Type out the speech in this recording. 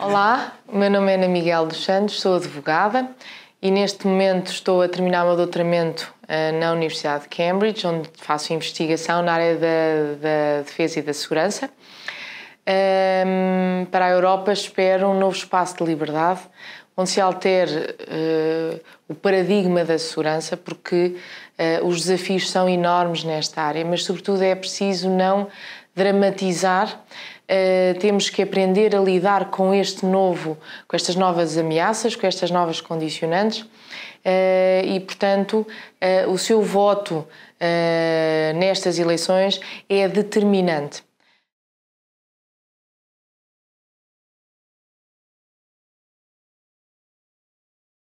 Olá, meu nome é Ana Miguel dos Santos, sou advogada e neste momento estou a terminar o meu doutoramento uh, na Universidade de Cambridge, onde faço investigação na área da, da defesa e da segurança. Um, ehm, Europa espera um novo espaço de liberdade, onde se altere uh, o paradigma da segurança, porque uh, os desafios são enormes nesta área, mas, sobretudo, é preciso não dramatizar. Uh, temos que aprender a lidar com este novo, com estas novas ameaças, com estas novas condicionantes e, portanto, o seu voto nestas eleições é determinante.